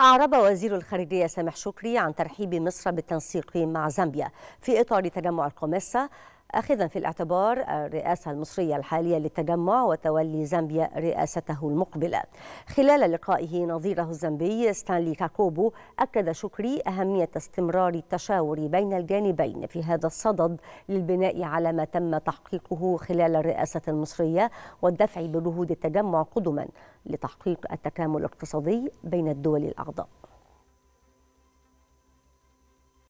أعرب وزير الخارجية سامح شكري عن ترحيب مصر بالتنسيق مع زامبيا في إطار تجمع القمصة أخذا في الاعتبار الرئاسة المصرية الحالية للتجمع وتولي زامبيا رئاسته المقبلة خلال لقائه نظيره الزامبي ستانلي كاكوبو أكد شكري أهمية استمرار التشاور بين الجانبين في هذا الصدد للبناء على ما تم تحقيقه خلال الرئاسة المصرية والدفع بجهود التجمع قدما لتحقيق التكامل الاقتصادي بين الدول الأعضاء